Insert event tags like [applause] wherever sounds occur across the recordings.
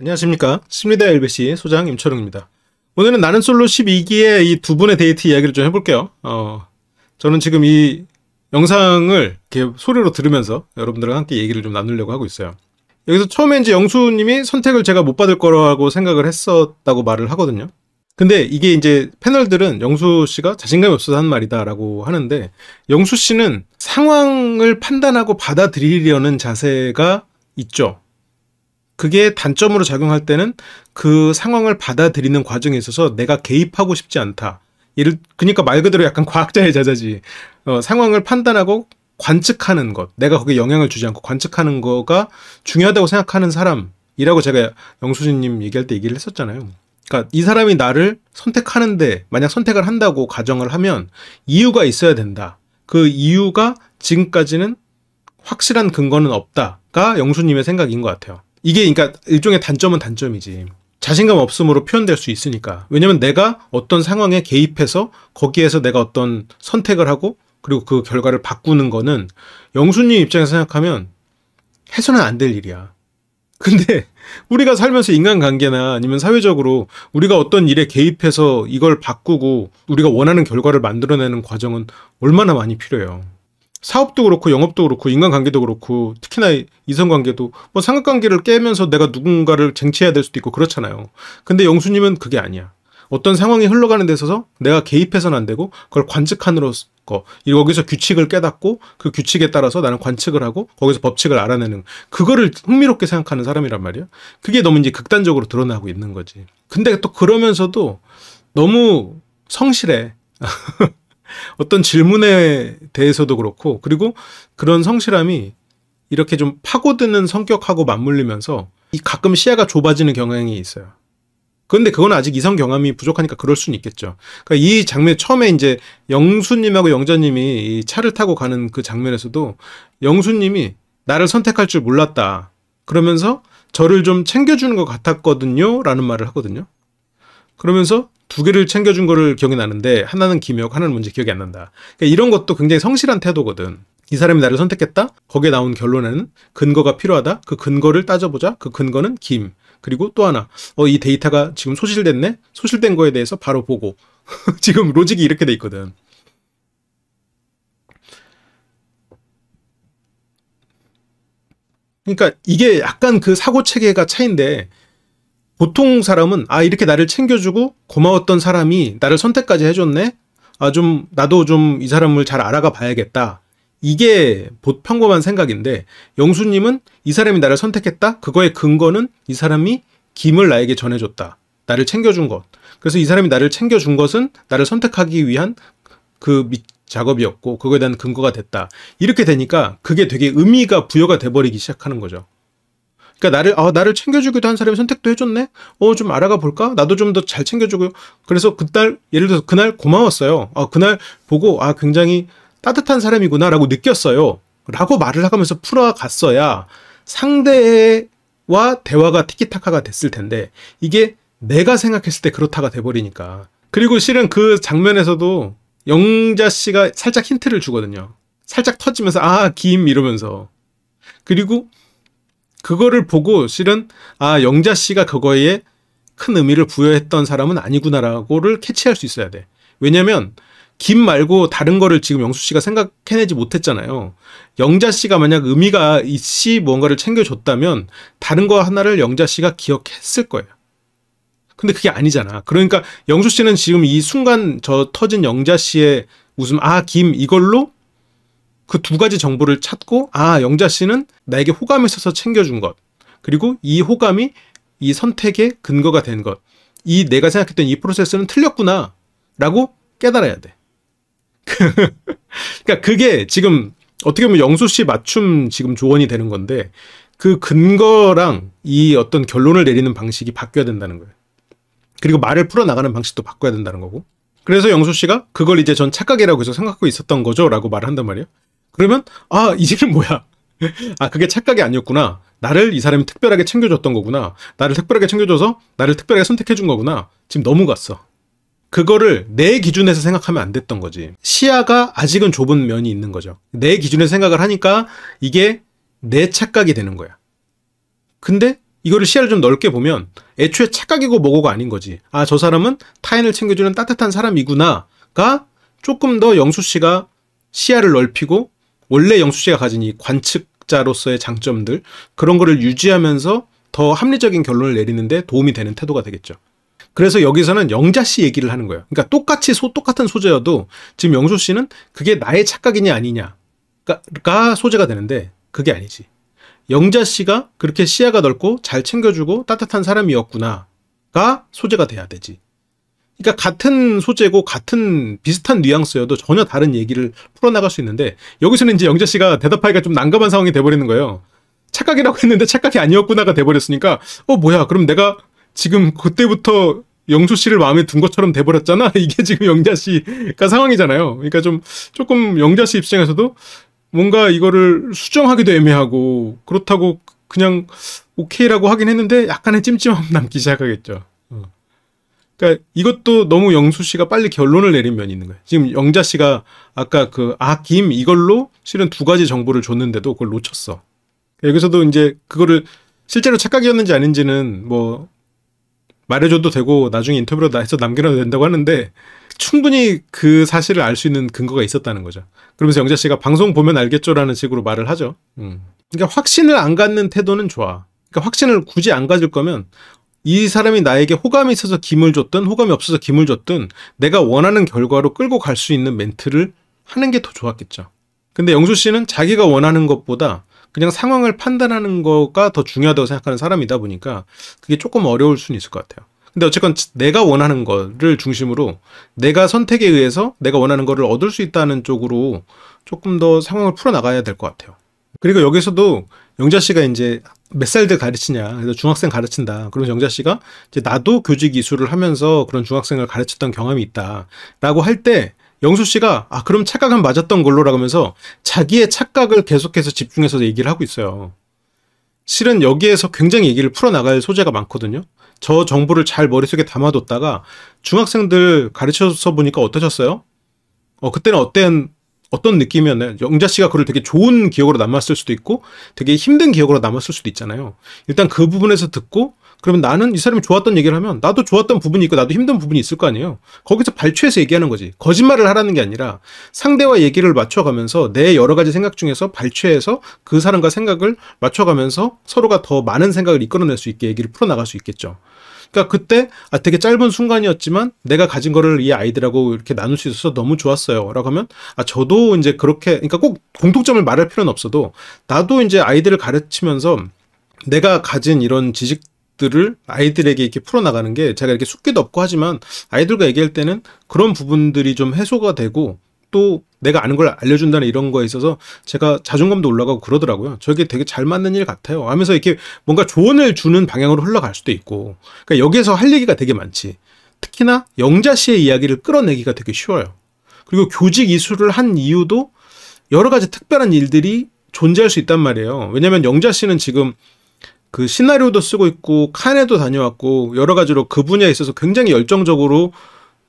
안녕하십니까 심리대 LBC 소장 임철웅입니다 오늘은 나는 솔로 12기의 이 두 분의 데이트 이야기를 좀 해볼게요 어, 저는 지금 이 영상을 이렇게 소리로 들으면서 여러분들과 함께 얘기를 좀 나누려고 하고 있어요 여기서 처음에 이제 영수님이 선택을 제가 못 받을 거라고 생각을 했었다고 말을 하거든요 근데 이게 이제 패널들은 영수 씨가 자신감이 없어서 한 말이다라고 하는데 영수 씨는 상황을 판단하고 받아들이려는 자세가 있죠. 그게 단점으로 작용할 때는 그 상황을 받아들이는 과정에 있어서 내가 개입하고 싶지 않다. 예를 그러니까 말 그대로 약간 과학자의 자자지 어, 상황을 판단하고 관측하는 것, 내가 거기에 영향을 주지 않고 관측하는 거가 중요하다고 생각하는 사람이라고 제가 영수진님 얘기할 때 얘기를 했었잖아요. 그러니까 이 사람이 나를 선택하는데 만약 선택을 한다고 가정을 하면 이유가 있어야 된다. 그 이유가 지금까지는 확실한 근거는 없다가 영수님의 생각인 것 같아요. 이게 그러니까 일종의 단점은 단점이지. 자신감 없음으로 표현될 수 있으니까. 왜냐면 내가 어떤 상황에 개입해서 거기에서 내가 어떤 선택을 하고 그리고 그 결과를 바꾸는 거는 영수님 입장에서 생각하면 해서는 안 될 일이야. [laughs] 근데 우리가 살면서 인간관계나 아니면 사회적으로 우리가 어떤 일에 개입해서 이걸 바꾸고 우리가 원하는 결과를 만들어내는 과정은 얼마나 많이 필요해요. 사업도 그렇고 영업도 그렇고 인간관계도 그렇고 특히나 이성관계도 뭐 상관관계를 깨면서 내가 누군가를 쟁취해야 될 수도 있고 그렇잖아요. 근데 영수님은 그게 아니야. 어떤 상황이 흘러가는 데 있어서 내가 개입해서는 안 되고 그걸 관측함으로써 거기서 규칙을 깨닫고 그 규칙에 따라서 나는 관측을 하고 거기서 법칙을 알아내는 그거를 흥미롭게 생각하는 사람이란 말이야. 그게 너무 이제 극단적으로 드러나고 있는 거지. 근데 또 그러면서도 너무 성실해. [laughs] 어떤 질문에 대해서도 그렇고 그리고 그런 성실함이 이렇게 좀 파고드는 성격하고 맞물리면서 가끔 시야가 좁아지는 경향이 있어요. 그런데 그건 아직 이성 경험이 부족하니까 그럴 수는 있겠죠. 그러니까 이 장면 처음에 이제 영수님하고 영자님이 이 차를 타고 가는 그 장면에서도 영수님이 나를 선택할 줄 몰랐다. 그러면서 저를 좀 챙겨주는 것 같았거든요. 라는 말을 하거든요. 그러면서 두 개를 챙겨준 거를 기억이 나는데 하나는 김혁, 하나는 뭔지 기억이 안 난다. 그러니까 이런 것도 굉장히 성실한 태도거든. 이 사람이 나를 선택했다. 거기에 나온 결론에는 근거가 필요하다. 그 근거를 따져보자. 그 근거는 김. 그리고 또 하나, 어, 이 데이터가 지금 소실됐네? 소실된 거에 대해서 바로 보고. [laughs] 지금 로직이 이렇게 돼 있거든. 그러니까 이게 약간 그 사고 체계가 차인데 보통 사람은 아 이렇게 나를 챙겨주고 고마웠던 사람이 나를 선택까지 해줬네 아 좀 나도 좀 이 사람을 잘 알아가 봐야겠다 이게 평범한 생각인데 영수님은 이 사람이 나를 선택했다 그거의 근거는 이 사람이 김을 나에게 전해줬다 나를 챙겨준 것 그래서 이 사람이 나를 챙겨준 것은 나를 선택하기 위한 그 작업이었고 그거에 대한 근거가 됐다 이렇게 되니까 그게 되게 의미가 부여가 돼버리기 시작하는 거죠 그러니까 나를 아 나를 챙겨주기도 한 사람이 선택도 해줬네. 어 좀 알아가 볼까? 나도 좀 더 잘 챙겨주고. 그래서 그날 예를 들어서 그날 고마웠어요. 아 그날 보고 아 굉장히 따뜻한 사람이구나라고 느꼈어요. 라고 말을 하면서 풀어갔어야 상대와 대화가 티키타카가 됐을 텐데 이게 내가 생각했을 때 그렇다가 돼버리니까. 그리고 실은 그 장면에서도 영자 씨가 살짝 힌트를 주거든요. 살짝 터지면서 아 김 이러면서 그리고 그거를 보고 실은 아 영자 씨가 그거에 큰 의미를 부여했던 사람은 아니구나라고를 캐치할 수 있어야 돼. 왜냐면 김 말고 다른 거를 지금 영수 씨가 생각해내지 못했잖아요. 영자 씨가 만약 의미가 있이 뭔가를 챙겨줬다면 다른 거 하나를 영자 씨가 기억했을 거예요. 근데 그게 아니잖아. 그러니까 영수 씨는 지금 이 순간 저 터진 영자 씨의 웃음 아 김 이걸로 그두 가지 정보를 찾고 아 영자 씨는 나에게 호감이 있어서 챙겨준 것 그리고 이 호감이 이 선택의 근거가 된 것 이 내가 생각했던 이 프로세스는 틀렸구나 라고 깨달아야 돼 [laughs] 그러니까 그게 지금 어떻게 보면 영수 씨 맞춤 지금 조언이 되는 건데 그 근거랑 이 어떤 결론을 내리는 방식이 바뀌어야 된다는 거예요. 그리고 말을 풀어나가는 방식도 바꿔야 된다는 거고. 그래서 영수 씨가 그걸 이제 전 착각이라고 해서 생각하고 있었던 거죠 라고 말을 한단 말이에요. 그러면 아 이제는 뭐야? 아 그게 착각이 아니었구나. 나를 이 사람이 특별하게 챙겨줬던 거구나. 나를 특별하게 챙겨줘서 나를 특별하게 선택해준 거구나. 지금 너무 갔어. 그거를 내 기준에서 생각하면 안 됐던 거지. 시야가 아직은 좁은 면이 있는 거죠. 내 기준에서 생각을 하니까 이게 내 착각이 되는 거야. 근데 이거를 시야를 좀 넓게 보면 애초에 착각이고 뭐고가 아닌 거지. 아, 저 사람은 타인을 챙겨주는 따뜻한 사람이구나가 조금 더 영수 씨가 시야를 넓히고 원래 영수씨가 가진 이 관측자로서의 장점들 그런 거를 유지하면서 더 합리적인 결론을 내리는데 도움이 되는 태도가 되겠죠. 그래서 여기서는 영자 씨 얘기를 하는 거예요. 그러니까 똑같이 소, 똑같은 소재여도 지금 영수 씨는 그게 나의 착각이냐 아니냐가 그러니까 소재가 되는데 그게 아니지. 영자 씨가 그렇게 시야가 넓고 잘 챙겨주고 따뜻한 사람이었구나가 소재가 돼야 되지. 그러니까 같은 소재고 같은 비슷한 뉘앙스여도 전혀 다른 얘기를 풀어나갈 수 있는데 여기서는 이제 영재 씨가 대답하기가 좀 난감한 상황이 돼버리는 거예요. 착각이라고 [laughs] 했는데 착각이 아니었구나가 돼버렸으니까 어 뭐야 그럼 내가 지금 그때부터 영수 씨를 마음에 둔 것처럼 돼버렸잖아 [laughs] 이게 지금 영자 씨가 상황이잖아요. 그러니까 좀 조금 영자 씨 입장에서도 뭔가 이거를 수정하기도 애매하고 그렇다고 그냥 오케이라고 하긴 했는데 약간의 찜찜함 [laughs] 남기 시작하겠죠. 그러니까 이것도 너무 영수 씨가 빨리 결론을 내린 면이 있는 거예요. 지금 영자 씨가 아까 그 아 김 이걸로 실은 두 가지 정보를 줬는데도 그걸 놓쳤어. 여기서도 이제 그거를 실제로 착각이었는지 아닌지는 뭐 말해줘도 되고 나중에 인터뷰로 해서 남겨놔도 된다고 하는데 충분히 그 사실을 알 수 있는 근거가 있었다는 거죠. 그러면서 영자 씨가 방송 보면 알겠죠라는 식으로 말을 하죠. 음. 그러니까 확신을 안 갖는 태도는 좋아. 그러니까 확신을 굳이 안 가질 거면 이 사람이 나에게 호감이 있어서 김을 줬든 호감이 없어서 김을 줬든 내가 원하는 결과로 끌고 갈 수 있는 멘트를 하는 게 더 좋았겠죠. 근데 영수 씨는 자기가 원하는 것보다 그냥 상황을 판단하는 거가 더 중요하다고 생각하는 사람이다 보니까 그게 조금 어려울 수는 있을 것 같아요. 근데 어쨌건 내가 원하는 거를 중심으로 내가 선택에 의해서 내가 원하는 거를 얻을 수 있다는 쪽으로 조금 더 상황을 풀어나가야 될 것 같아요. 그리고 여기서도 영자 씨가 이제 몇살때 가르치냐. 그래서 중학생 가르친다. 그럼면 영자 씨가 이제 나도 교직 이수를 하면서 그런 중학생을 가르쳤던 경험이 있다. 라고 할 때 영수 씨가 아, 그럼 착각은 맞았던 걸로라고 하면서 자기의 착각을 계속해서 집중해서 얘기를 하고 있어요. 실은 여기에서 굉장히 얘기를 풀어나갈 소재가 많거든요. 저 정보를 잘 머릿속에 담아뒀다가 중학생들 가르쳐서 보니까 어떠셨어요? 어, 그때는 어땠, 어떤 느낌이었나요? 영자 씨가 그걸 되게 좋은 기억으로 남았을 수도 있고 되게 힘든 기억으로 남았을 수도 있잖아요. 일단 그 부분에서 듣고 그러면 나는 이 사람이 좋았던 얘기를 하면 나도 좋았던 부분이 있고 나도 힘든 부분이 있을 거 아니에요. 거기서 발췌해서 얘기하는 거지. 거짓말을 하라는 게 아니라 상대와 얘기를 맞춰가면서 내 여러 가지 생각 중에서 발췌해서 그 사람과 생각을 맞춰가면서 서로가 더 많은 생각을 이끌어낼 수 있게 얘기를 풀어나갈 수 있겠죠. 그러니까 그때 아 되게 짧은 순간이었지만 내가 가진 거를 이 아이들하고 이렇게 나눌 수 있어서 너무 좋았어요라고 하면 아 저도 이제 그렇게 그러니까 꼭 공통점을 말할 필요는 없어도 나도 이제 아이들을 가르치면서 내가 가진 이런 지식 들을 아이들에게 이렇게 풀어나가는 게 제가 이렇게 숙기도 없고 하지만 아이들과 얘기할 때는 그런 부분들이 좀 해소가 되고 또 내가 아는 걸 알려준다는 이런 거에 있어서 제가 자존감도 올라가고 그러더라고요. 저게 되게 잘 맞는 일 같아요. 하면서 이렇게 뭔가 조언을 주는 방향으로 흘러갈 수도 있고. 그러니까 여기에서 할 얘기가 되게 많지. 특히나 영자 씨의 이야기를 끌어내기가 되게 쉬워요. 그리고 교직 이수를 한 이유도 여러 가지 특별한 일들이 존재할 수 있단 말이에요. 왜냐면 영자 씨는 지금 그 시나리오도 쓰고 있고 칸에도 다녀왔고 여러 가지로 그 분야에 있어서 굉장히 열정적으로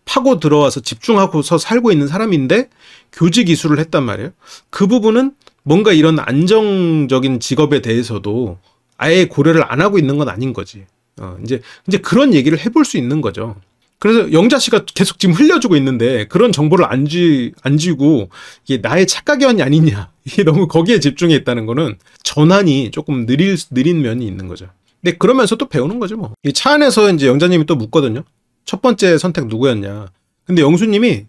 파고 들어와서 집중하고서 살고 있는 사람인데 교직 이수를 했단 말이에요. 그 부분은 뭔가 이런 안정적인 직업에 대해서도 아예 고려를 안 하고 있는 건 아닌 거지. 어, 이제 이제 그런 얘기를 해볼 수 있는 거죠. 그래서 영자 씨가 계속 지금 흘려주고 있는데 그런 정보를 안, 지, 안 지고 이게 나의 착각이 아니냐. [laughs] 이게 너무 거기에 집중해 있다는 거는 전환이 조금 느릴, 느린 면이 있는 거죠. 근데 그러면서 또 배우는 거죠 뭐. 차 안에서 이제 영자님이 또 묻거든요. 첫 번째 선택 누구였냐. 근데 영수님이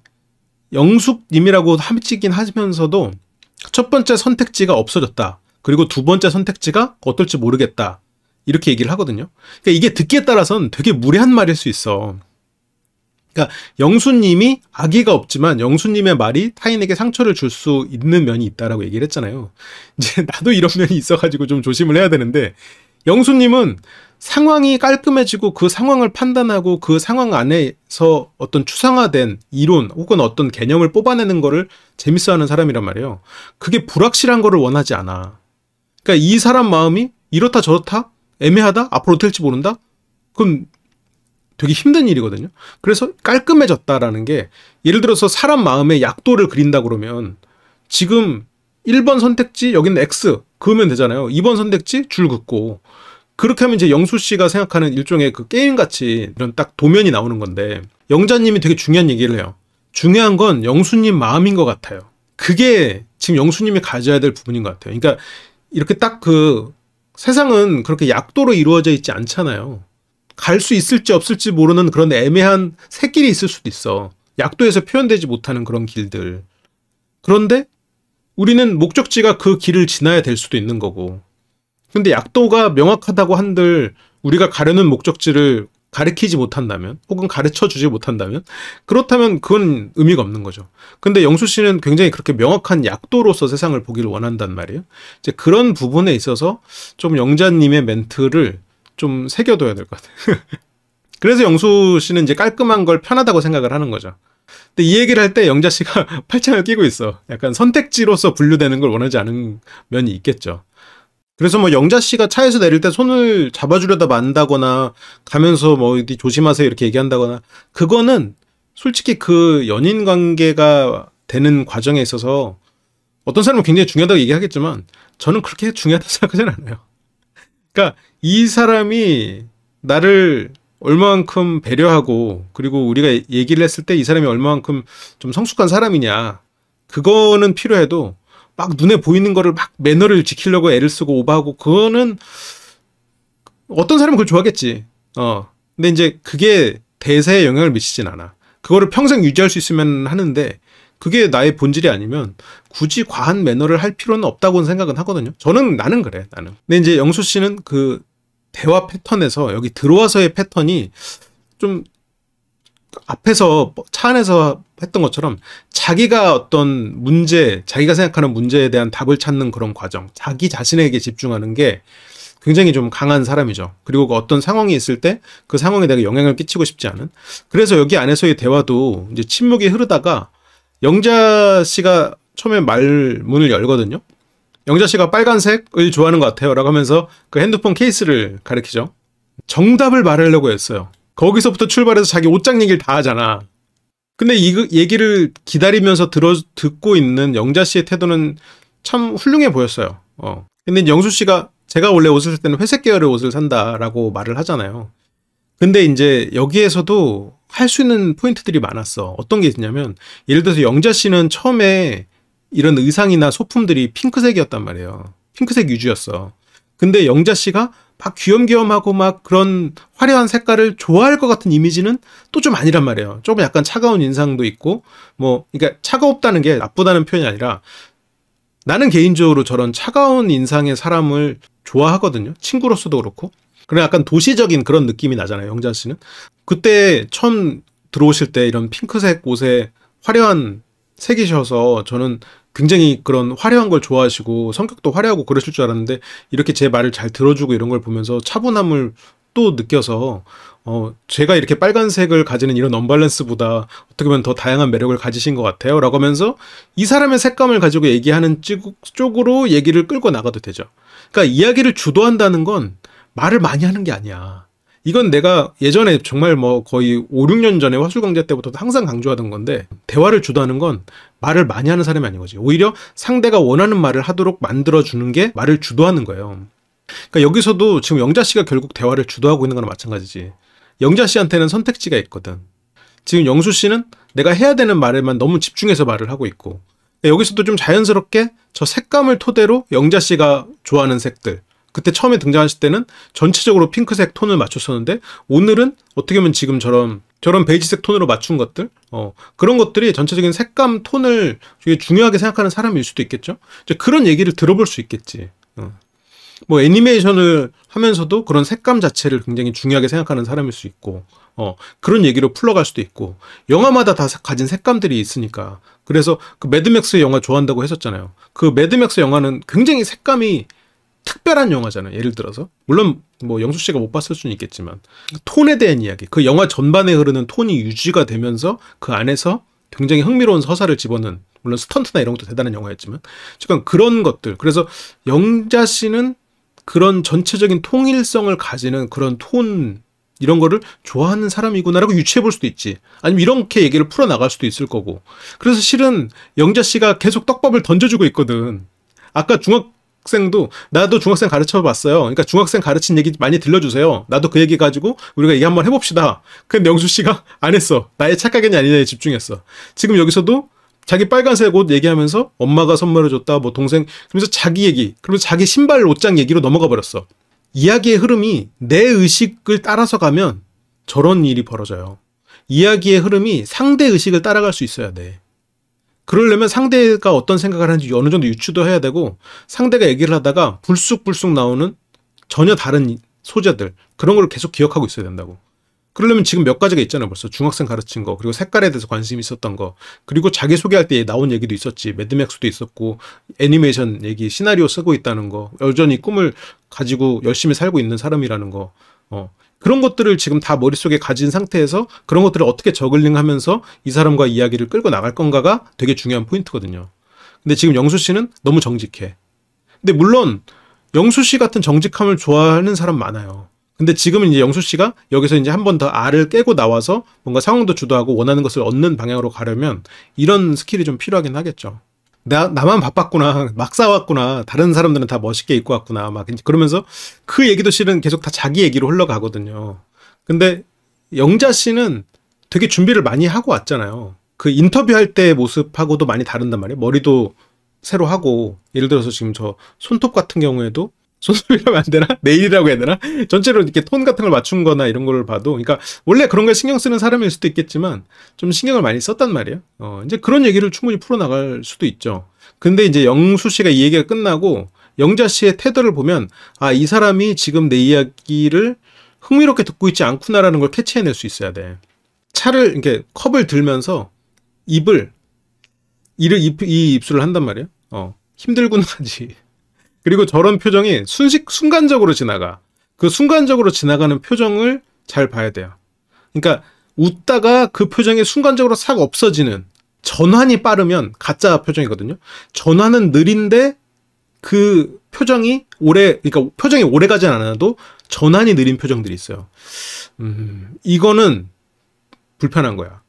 영숙님이라고 함치긴 하면서도 첫 번째 선택지가 없어졌다. 그리고 두 번째 선택지가 어떨지 모르겠다. 이렇게 얘기를 하거든요. 그러니까 이게 듣기에 따라선 되게 무례한 말일 수 있어. 그러니까 영수님이 아기가 없지만 영수님의 말이 타인에게 상처를 줄 수 있는 면이 있다라고 얘기를 했잖아요. 이제 나도 이런 면이 있어가지고 좀 조심을 해야 되는데 영수님은 상황이 깔끔해지고 그 상황을 판단하고 그 상황 안에서 어떤 추상화된 이론 혹은 어떤 개념을 뽑아내는 거를 재밌어하는 사람이란 말이에요. 그게 불확실한 거를 원하지 않아. 그러니까 이 사람 마음이 이렇다 저렇다 애매하다 앞으로 어지 모른다 그럼 되게 힘든 일이거든요. 그래서 깔끔해졌다라는 게 예를 들어서 사람 마음에 약도를 그린다 그러면 지금 1번 선택지 여기는 X 그으면 되잖아요. 2번 선택지 줄 긋고 그렇게 하면 이제 영수 씨가 생각하는 일종의 그 게임 같이 이런 딱 도면이 나오는 건데 영자님이 되게 중요한 얘기를 해요. 중요한 건 영수님 마음인 것 같아요. 그게 지금 영수님이 가져야 될 부분인 것 같아요. 그러니까 이렇게 딱 그 세상은 그렇게 약도로 이루어져 있지 않잖아요. 갈 수 있을지 없을지 모르는 그런 애매한 새길이 있을 수도 있어. 약도에서 표현되지 못하는 그런 길들. 그런데 우리는 목적지가 그 길을 지나야 될 수도 있는 거고 근데 약도가 명확하다고 한들 우리가 가려는 목적지를 가르키지 못한다면 혹은 가르쳐 주지 못한다면 그렇다면 그건 의미가 없는 거죠. 근데 영수 씨는 굉장히 그렇게 명확한 약도로서 세상을 보기를 원한단 말이에요. 이제 그런 부분에 있어서 좀 영자님의 멘트를 좀 새겨둬야 될 것 같아요. [laughs] 그래서 영수 씨는 이제 깔끔한 걸 편하다고 생각을 하는 거죠. 근데 이 얘기를 할 때 영자 씨가 [laughs] 팔짱을 끼고 있어. 약간 선택지로서 분류되는 걸 원하지 않은 면이 있겠죠. 그래서 뭐 영자 씨가 차에서 내릴 때 손을 잡아주려다 만다거나 가면서 뭐 어디 조심하세요 이렇게 얘기한다거나 그거는 솔직히 그 연인 관계가 되는 과정에 있어서 어떤 사람은 굉장히 중요하다고 얘기하겠지만 저는 그렇게 중요하다고 [laughs] 생각하진 않아요. 그러니까 이 사람이 나를 얼마만큼 배려하고 그리고 우리가 얘기를 했을 때 이 사람이 얼마만큼 좀 성숙한 사람이냐 그거는 필요해도 막 눈에 보이는 거를 막 매너를 지키려고 애를 쓰고 오버하고 그거는 어떤 사람은 그걸 좋아하겠지. 어. 근데 이제 그게 대세에 영향을 미치진 않아. 그거를 평생 유지할 수 있으면 하는데 그게 나의 본질이 아니면 굳이 과한 매너를 할 필요는 없다고는 생각은 하거든요. 저는 나는 그래. 나는. 근데 이제 영수 씨는 그 대화 패턴에서 여기 들어와서의 패턴이 좀 앞에서 차 안에서 했던 것처럼 자기가 어떤 문제, 자기가 생각하는 문제에 대한 답을 찾는 그런 과정, 자기 자신에게 집중하는 게 굉장히 좀 강한 사람이죠. 그리고 그 어떤 상황이 있을 때 그 상황에 내가 영향을 끼치고 싶지 않은. 그래서 여기 안에서의 대화도 이제 침묵이 흐르다가 영자 씨가 처음에 말문을 열거든요. 영자 씨가 빨간색을 좋아하는 것 같아요. 라고 하면서 그 핸드폰 케이스를 가리키죠. 정답을 말하려고 했어요. 거기서부터 출발해서 자기 옷장 얘기를 다 하잖아. 근데 이 그 얘기를 기다리면서 들어 듣고 있는 영자 씨의 태도는 참 훌륭해 보였어요. 어. 근데 영수 씨가 제가 원래 옷을 살 때는 회색 계열의 옷을 산다라고 말을 하잖아요. 근데 이제 여기에서도 할 수 있는 포인트들이 많았어. 어떤 게 있냐면 예를 들어서 영자 씨는 처음에 이런 의상이나 소품들이 핑크색이었단 말이에요. 핑크색 위주였어 근데 영자 씨가 막 귀염귀염하고 막 그런 화려한 색깔을 좋아할 것 같은 이미지는 또 좀 아니란 말이에요. 조금 약간 차가운 인상도 있고 뭐 그러니까 차가웠다는 게 나쁘다는 표현이 아니라 나는 개인적으로 저런 차가운 인상의 사람을 좋아하거든요. 친구로서도 그렇고. 그런 약간 도시적인 그런 느낌이 나잖아요. 영자 씨는 그때 처음 들어오실 때 이런 핑크색 옷에 화려한 색이셔서 저는 굉장히 그런 화려한 걸 좋아하시고 성격도 화려하고 그러실 줄 알았는데 이렇게 제 말을 잘 들어주고 이런 걸 보면서 차분함을 또 느껴서 어 제가 이렇게 빨간색을 가지는 이런 언밸런스보다 어떻게 보면 더 다양한 매력을 가지신 것 같아요라고 하면서 이 사람의 색감을 가지고 얘기하는 쪽으로 얘기를 끌고 나가도 되죠. 그러니까 이야기를 주도한다는 건 말을 많이 하는 게 아니야. 이건 내가 예전에 정말 뭐 거의 5, 6년 전에 화술강좌 때부터 항상 강조하던 건데 대화를 주도하는 건 말을 많이 하는 사람이 아닌 거지. 오히려 상대가 원하는 말을 하도록 만들어주는 게 말을 주도하는 거예요. 그러니까 여기서도 지금 영자 씨가 결국 대화를 주도하고 있는 거나 마찬가지지. 영자 씨한테는 선택지가 있거든. 지금 영수 씨는 내가 해야 되는 말에만 너무 집중해서 말을 하고 있고 여기서도 좀 자연스럽게 저 색감을 토대로 영자 씨가 좋아하는 색들 그때 처음에 등장하실 때는 전체적으로 핑크색 톤을 맞췄었는데 오늘은 어떻게 보면 지금처럼 저런 베이지색 톤으로 맞춘 것들 어, 그런 것들이 전체적인 색감 톤을 중요하게 생각하는 사람일 수도 있겠죠 이제 그런 얘기를 들어볼 수 있겠지 어. 뭐 애니메이션을 하면서도 그런 색감 자체를 굉장히 중요하게 생각하는 사람일 수 있고 어, 그런 얘기로 풀러갈 수도 있고 영화마다 다 가진 색감들이 있으니까 그래서 그 매드맥스 영화 좋아한다고 했었잖아요 그 매드맥스 영화는 굉장히 색감이 특별한 영화잖아요. 예를 들어서 물론 뭐 영수 씨가 못 봤을 수는 있겠지만 톤에 대한 이야기, 그 영화 전반에 흐르는 톤이 유지가 되면서 그 안에서 굉장히 흥미로운 서사를 집어넣은 물론 스턴트나 이런 것도 대단한 영화였지만 잠깐 그런 것들 그래서 영자 씨는 그런 전체적인 통일성을 가지는 그런 톤 이런 거를 좋아하는 사람이구나라고 유추해 볼 수도 있지. 아니면 이렇게 얘기를 풀어 나갈 수도 있을 거고. 그래서 실은 영자 씨가 계속 떡밥을 던져주고 있거든. 아까 중학 학생도 나도 중학생 가르쳐 봤어요. 그러니까 중학생 가르친 얘기 많이 들려주세요. 나도 그 얘기 가지고 우리가 얘기 한번 해봅시다. 근데 영수 씨가 [laughs] 안 했어. 나의 착각이냐 아니냐에 집중했어. 지금 여기서도 자기 빨간색 옷 얘기하면서 엄마가 선물해줬다, 뭐 동생, 그러면서 자기 얘기, 그러면서 자기 신발 옷장 얘기로 넘어가 버렸어. 이야기의 흐름이 내 의식을 따라서 가면 저런 일이 벌어져요. 이야기의 흐름이 상대 의식을 따라갈 수 있어야 돼. 그러려면 상대가 어떤 생각을 하는지 어느 정도 유추도 해야 되고 상대가 얘기를 하다가 불쑥불쑥 나오는 전혀 다른 소재들 그런 걸 계속 기억하고 있어야 된다고. 그러려면 지금 몇 가지가 있잖아요. 벌써 중학생 가르친 거, 그리고 색깔에 대해서 관심이 있었던 거, 그리고 자기 소개할 때 나온 얘기도 있었지. 매드맥스도 있었고, 애니메이션 얘기, 시나리오 쓰고 있다는 거, 여전히 꿈을 가지고 열심히 살고 있는 사람이라는 거. 어. 그런 것들을 지금 다 머릿속에 가진 상태에서 그런 것들을 어떻게 저글링 하면서 이 사람과 이야기를 끌고 나갈 건가가 되게 중요한 포인트거든요. 근데 지금 영수 씨는 너무 정직해. 근데 물론 영수 씨 같은 정직함을 좋아하는 사람 많아요. 근데 지금은 이제 영수 씨가 여기서 이제 한 번 더 알을 깨고 나와서 뭔가 상황도 주도하고 원하는 것을 얻는 방향으로 가려면 이런 스킬이 좀 필요하긴 하겠죠. 나, 나만 바빴구나. 막 싸웠구나. 다른 사람들은 다 멋있게 입고 왔구나. 막 그러면서 그 얘기도 실은 계속 다 자기 얘기로 흘러가거든요. 근데 영자 씨는 되게 준비를 많이 하고 왔잖아요. 그 인터뷰할 때 모습하고도 많이 다른단 말이에요. 머리도 새로 하고, 예를 들어서 지금 저 손톱 같은 경우에도 소설이라면 안 되나? 내일이라고 해야 되나? 전체로 이렇게 톤 같은 걸 맞춘 거나 이런 걸 봐도, 그러니까 원래 그런 걸 신경 쓰는 사람일 수도 있겠지만, 좀 신경을 많이 썼단 말이에요. 어, 이제 그런 얘기를 충분히 풀어나갈 수도 있죠. 근데 이제 영수 씨가 이 얘기가 끝나고, 영자 씨의 태도를 보면, 아, 이 사람이 지금 내 이야기를 흥미롭게 듣고 있지 않구나라는 걸 캐치해낼 수 있어야 돼. 차를, 이렇게 컵을 들면서 입을, 이를, 입, 이 입술을 한단 말이에요. 어, 힘들구나 하지. 그리고 저런 표정이 순식 순간적으로 지나가. 그 순간적으로 지나가는 표정을 잘 봐야 돼요. 그러니까 웃다가 그 표정이 순간적으로 싹 없어지는 전환이 빠르면 가짜 표정이거든요. 전환은 느린데 그 표정이 오래 그러니까 표정이 오래 가진 않아도 전환이 느린 표정들이 있어요. 음, 이거는 불편한 거야.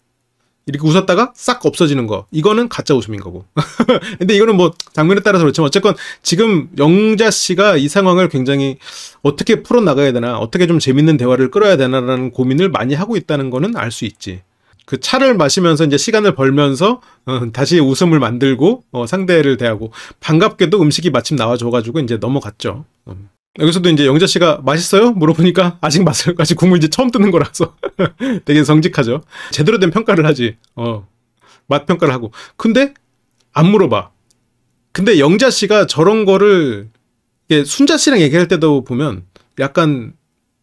이렇게 웃었다가 싹 없어지는 거. 이거는 가짜 웃음인 거고. [laughs] 근데 이거는 뭐 장면에 따라서 그렇지만 어쨌건 지금 영자 씨가 이 상황을 굉장히 어떻게 풀어 나가야 되나, 어떻게 좀 재밌는 대화를 끌어야 되나라는 고민을 많이 하고 있다는 거는 알 수 있지. 그 차를 마시면서 이제 시간을 벌면서 어, 다시 웃음을 만들고 어, 상대를 대하고 반갑게도 음식이 마침 나와줘가지고 이제 넘어갔죠. 음. 여기서도 이제 영자 씨가 맛있어요? 물어보니까 아직 맛을 아직 국물 이제 처음 뜨는 거라서 [laughs] 되게 성직하죠. 제대로 된 평가를 하지. 어. 맛 평가를 하고. 근데 안 물어봐. 근데 영자 씨가 저런 거를 순자 씨랑 얘기할 때도 보면 약간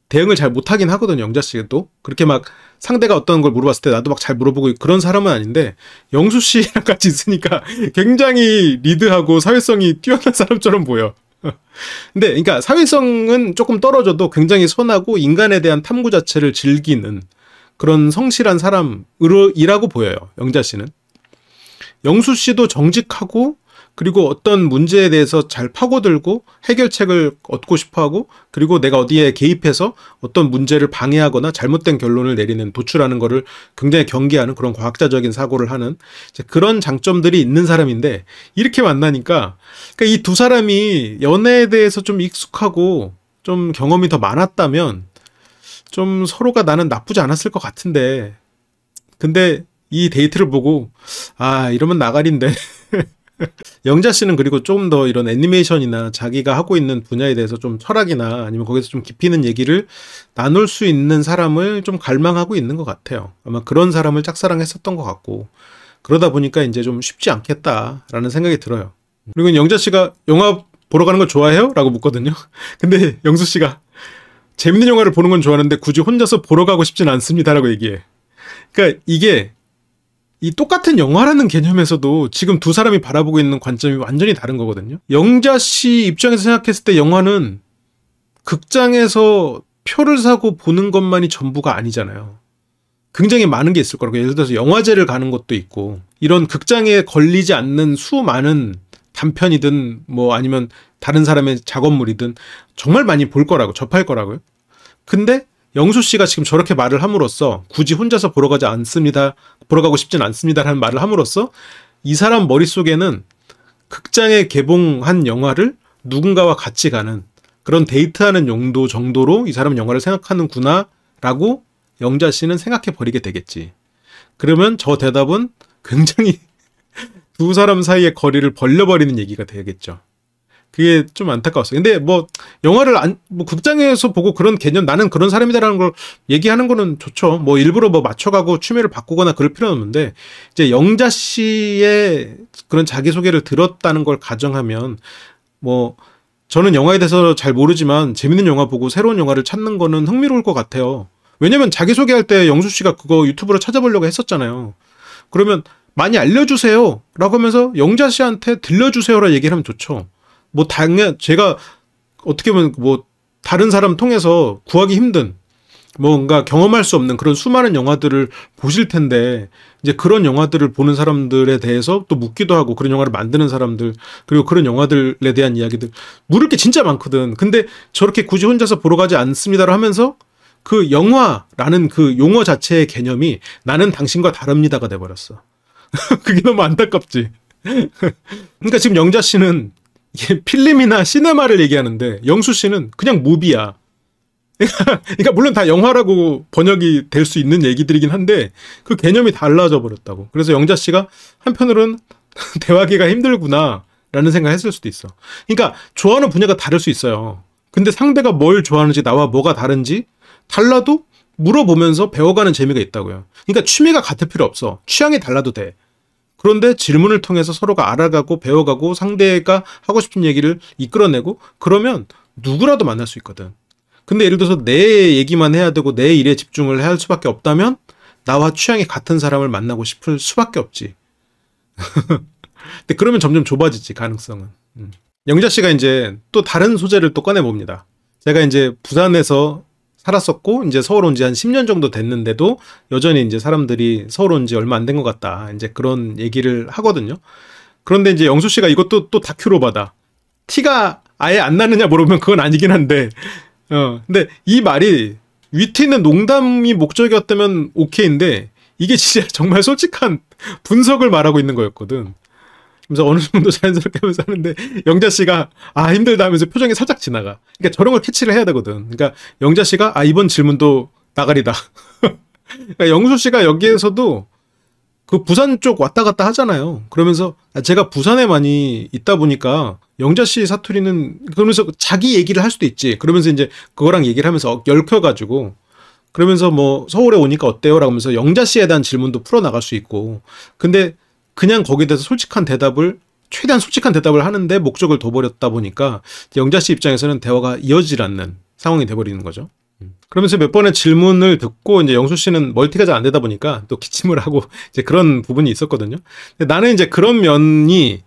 대응을 잘 못하긴 하거든요. 영자 씨가 또 그렇게 막 상대가 어떤 걸 물어봤을 때 나도 막 잘 물어보고 그런 사람은 아닌데 영수 씨랑 같이 있으니까 [laughs] 굉장히 리드하고 사회성이 뛰어난 사람처럼 보여. [laughs] 근데 그러니까 사회성은 조금 떨어져도 굉장히 선하고 인간에 대한 탐구 자체를 즐기는 그런 성실한 사람으로 이라고 보여요. 영자 씨는. 영수 씨도 정직하고 그리고 어떤 문제에 대해서 잘 파고들고 해결책을 얻고 싶어 하고 그리고 내가 어디에 개입해서 어떤 문제를 방해하거나 잘못된 결론을 내리는 도출하는 거를 굉장히 경계하는 그런 과학자적인 사고를 하는 이제 그런 장점들이 있는 사람인데 이렇게 만나니까 그러니까 이 두 사람이 연애에 대해서 좀 익숙하고 좀 경험이 더 많았다면 좀 서로가 나는 나쁘지 않았을 것 같은데 근데 이 데이트를 보고 아 이러면 나가린데 [laughs] 영자 씨는 그리고 좀 더 이런 애니메이션이나 자기가 하고 있는 분야에 대해서 좀 철학이나 아니면 거기서 좀 깊이 는 얘기를 나눌 수 있는 사람을 좀 갈망하고 있는 것 같아요. 아마 그런 사람을 짝사랑했었던 것 같고 그러다 보니까 이제 좀 쉽지 않겠다라는 생각이 들어요. 그리고 영자 씨가 영화 보러 가는 거 좋아해요? 라고 묻거든요. [laughs] 근데 영수 씨가 재밌는 영화를 보는 건 좋아하는데 굳이 혼자서 보러 가고 싶진 않습니다라고 얘기해. 그러니까 이게 이 똑같은 영화라는 개념에서도 지금 두 사람이 바라보고 있는 관점이 완전히 다른 거거든요. 영자 씨 입장에서 생각했을 때 영화는 극장에서 표를 사고 보는 것만이 전부가 아니잖아요. 굉장히 많은 게 있을 거라고 예를 들어서 영화제를 가는 것도 있고 이런 극장에 걸리지 않는 수많은 단편이든 뭐 아니면 다른 사람의 작업물이든 정말 많이 볼 거라고 접할 거라고요. 근데 영수 씨가 지금 저렇게 말을 함으로써 굳이 혼자서 보러 가지 않습니다. 보러 가고 싶진 않습니다라는 말을 함으로써 이 사람 머릿속에는 극장에 개봉한 영화를 누군가와 같이 가는 그런 데이트하는 용도 정도로 이 사람은 영화를 생각하는구나라고 영자 씨는 생각해 버리게 되겠지. 그러면 저 대답은 굉장히 [laughs] 두 사람 사이의 거리를 벌려버리는 얘기가 되겠죠. 그게 좀 안타까웠어요. 근데 뭐 영화를 안, 뭐 극장에서 보고 그런 개념 나는 그런 사람이다라는 걸 얘기하는 거는 좋죠. 뭐 일부러 뭐 맞춰가고 취미를 바꾸거나 그럴 필요는 없는데 이제 영자 씨의 그런 자기 소개를 들었다는 걸 가정하면 뭐 저는 영화에 대해서 잘 모르지만 재밌는 영화 보고 새로운 영화를 찾는 거는 흥미로울 것 같아요. 왜냐면 자기 소개할 때 영수 씨가 그거 유튜브로 찾아보려고 했었잖아요. 그러면 많이 알려주세요. 라고 하면서 영자 씨한테 들려주세요라 얘기를 하면 좋죠. 뭐 당연 제가 어떻게 보면 뭐 다른 사람 통해서 구하기 힘든 뭔가 경험할 수 없는 그런 수많은 영화들을 보실 텐데 이제 그런 영화들을 보는 사람들에 대해서 또 묻기도 하고 그런 영화를 만드는 사람들 그리고 그런 영화들에 대한 이야기들 물을 게 진짜 많거든 근데 저렇게 굳이 혼자서 보러 가지 않습니다라 하면서 그 영화라는 그 용어 자체의 개념이 나는 당신과 다릅니다가 돼버렸어 [laughs] 그게 너무 안타깝지 [laughs] 그러니까 지금 영자 씨는 필름이나 시네마를 얘기하는데 영수 씨는 그냥 무비야. 그러니까 물론 다 영화라고 번역이 될 수 있는 얘기들이긴 한데 그 개념이 달라져 버렸다고. 그래서 영자 씨가 한편으로는 [laughs] 대화기가 힘들구나라는 생각했을 수도 있어. 그러니까 좋아하는 분야가 다를 수 있어요. 근데 상대가 뭘 좋아하는지 나와 뭐가 다른지 달라도 물어보면서 배워가는 재미가 있다고요. 그러니까 취미가 같을 필요 없어. 취향이 달라도 돼. 그런데 질문을 통해서 서로가 알아가고 배워가고 상대가 하고 싶은 얘기를 이끌어내고 그러면 누구라도 만날 수 있거든. 근데 예를 들어서 내 얘기만 해야 되고 내 일에 집중을 해야 할 수밖에 없다면 나와 취향이 같은 사람을 만나고 싶을 수밖에 없지. [laughs] 근데 그러면 점점 좁아지지 가능성은. 음. 영자 씨가 이제 또 다른 소재를 또 꺼내 봅니다. 제가 이제 부산에서 살았었고 이제 서울 온 지 한 10년 정도 됐는데도 여전히 이제 사람들이 서울 온 지 얼마 안 된 것 같다. 이제 그런 얘기를 하거든요. 그런데 이제 영수 씨가 이것도 또 다큐로 받아. 티가 아예 안 나느냐 물어보면 그건 아니긴 한데. 어. 근데 이 말이 위트 있는 농담이 목적이었다면 오케이인데 이게 진짜 [laughs] 정말 솔직한 분석을 말하고 있는 거였거든. 그래서 어느 정도 자연스럽게 하면서 하는데 영자 씨가 아 힘들다 하면서 표정이 살짝 지나가. 그러니까 저런 걸 캐치를 해야 되거든. 그러니까 영자 씨가 아 이번 질문도 나가리다. [laughs] 그러니까 영수 씨가 여기에서도 그 부산 쪽 왔다 갔다 하잖아요. 그러면서 아, 제가 부산에 많이 있다 보니까 영자 씨 사투리는 그러면서 자기 얘기를 할 수도 있지. 그러면서 이제 그거랑 얘기를 하면서 열켜가지고 그러면서 뭐 서울에 오니까 어때요? 라면서 영자 씨에 대한 질문도 풀어 나갈 수 있고 근데 그냥 거기에 대해서 솔직한 대답을 최대한 솔직한 대답을 하는데 목적을 둬버렸다 보니까 영자 씨 입장에서는 대화가 이어지질 않는 상황이 돼버리는 거죠. 음. 그러면서 몇 번의 질문을 듣고 이제 영수 씨는 멀티가 잘 안 되다 보니까 또 기침을 하고 [laughs] 이제 그런 부분이 있었거든요. 근데 나는 이제 그런 면이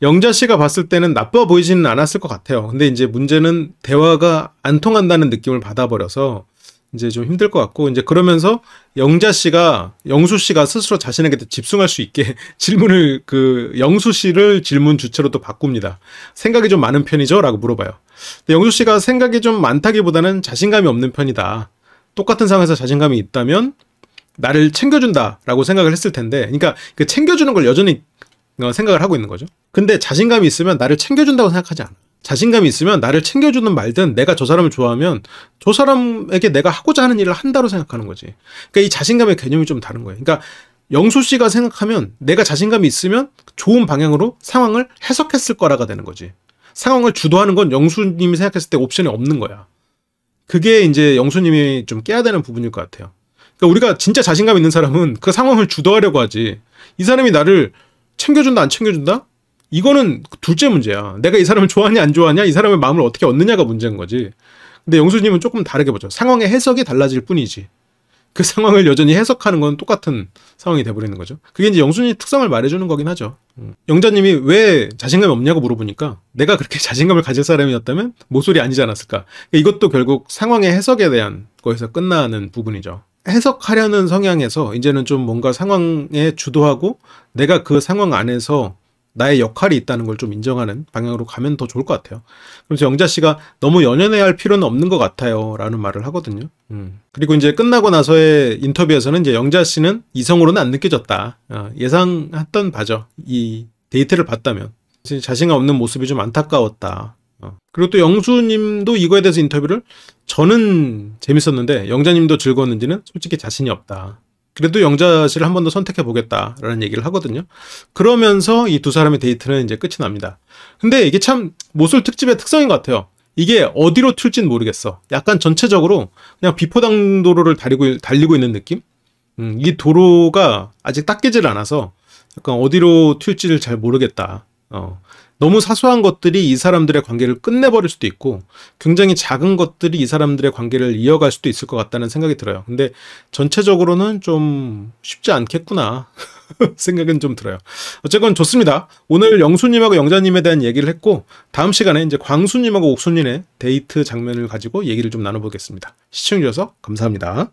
영자 씨가 봤을 때는 나빠 보이지는 않았을 것 같아요. 근데 이제 문제는 대화가 안 통한다는 느낌을 받아버려서 이제 좀 힘들 것 같고 이제 그러면서 영자 씨가 영수 씨가 스스로 자신에게 집중할 수 있게 [laughs] 질문을 그 영수 씨를 질문 주체로 또 바꿉니다. 생각이 좀 많은 편이죠라고 물어봐요. 근데 영수 씨가 생각이 좀 많다기보다는 자신감이 없는 편이다. 똑같은 상황에서 자신감이 있다면 나를 챙겨준다라고 생각을 했을 텐데, 그러니까 그 챙겨주는 걸 여전히 어, 생각을 하고 있는 거죠. 근데 자신감이 있으면 나를 챙겨준다고 생각하지 않아. 자신감이 있으면 나를 챙겨주는 말든 내가 저 사람을 좋아하면 저 사람에게 내가 하고자 하는 일을 한다로 생각하는 거지. 그러니까 이 자신감의 개념이 좀 다른 거예요. 그러니까 영수 씨가 생각하면 내가 자신감이 있으면 좋은 방향으로 상황을 해석했을 거라가 되는 거지. 상황을 주도하는 건 영수님이 생각했을 때 옵션이 없는 거야. 그게 이제 영수님이 좀 깨야 되는 부분일 것 같아요. 그러니까 우리가 진짜 자신감 있는 사람은 그 상황을 주도하려고 하지. 이 사람이 나를 챙겨준다 안 챙겨준다? 이거는 둘째 문제야. 내가 이 사람을 좋아하냐 안 좋아하냐 이 사람의 마음을 어떻게 얻느냐가 문제인 거지. 근데 영수님은 조금 다르게 보죠. 상황의 해석이 달라질 뿐이지. 그 [laughs] 상황을 여전히 해석하는 건 똑같은 상황이 돼버리는 거죠. 그게 이제 영수님 특성을 말해주는 거긴 하죠. 음. 영자님이 왜 자신감이 없냐고 물어보니까 내가 그렇게 [laughs] 자신감을 가질 사람이었다면 모쏠이 아니지 않았을까. 그러니까 이것도 결국 상황의 해석에 대한 거에서 끝나는 부분이죠. 해석하려는 성향에서 이제는 좀 뭔가 상황에 주도하고 내가 그 상황 안에서 나의 역할이 있다는 걸 좀 인정하는 방향으로 가면 더 좋을 것 같아요. 그래서 영자 씨가 너무 연연해야 할 필요는 없는 것 같아요. 라는 말을 하거든요. 음. 그리고 이제 끝나고 나서의 인터뷰에서는 이제 영자 씨는 이성으로는 안 느껴졌다. 어, 예상했던 바죠. 이 데이트를 봤다면. 자신감 없는 모습이 좀 안타까웠다. 어. 그리고 또 영수님도 이거에 대해서 인터뷰를 저는 재밌었는데 영자님도 즐거웠는지는 솔직히 자신이 없다. 그래도 영자 씨를 한 번 더 선택해 보겠다라는 얘기를 하거든요. 그러면서 이 두 사람의 데이트는 이제 끝이 납니다. 근데 이게 참 모술 특집의 특성인 것 같아요. 이게 어디로 튈진 모르겠어. 약간 전체적으로 그냥 비포당도로를 달리고, 달리고 있는 느낌? 음, 이 도로가 아직 닦이질 않아서 약간 어디로 튈지를 잘 모르겠다. 어. 너무 사소한 것들이 이 사람들의 관계를 끝내버릴 수도 있고 굉장히 작은 것들이 이 사람들의 관계를 이어갈 수도 있을 것 같다는 생각이 들어요. 근데 전체적으로는 좀 쉽지 않겠구나. [laughs] 생각은 좀 들어요. 어쨌건 좋습니다. 오늘 영수님하고 영자님에 대한 얘기를 했고 다음 시간에 이제 광수님하고 옥수님의 데이트 장면을 가지고 얘기를 좀 나눠보겠습니다. 시청해주셔서 감사합니다.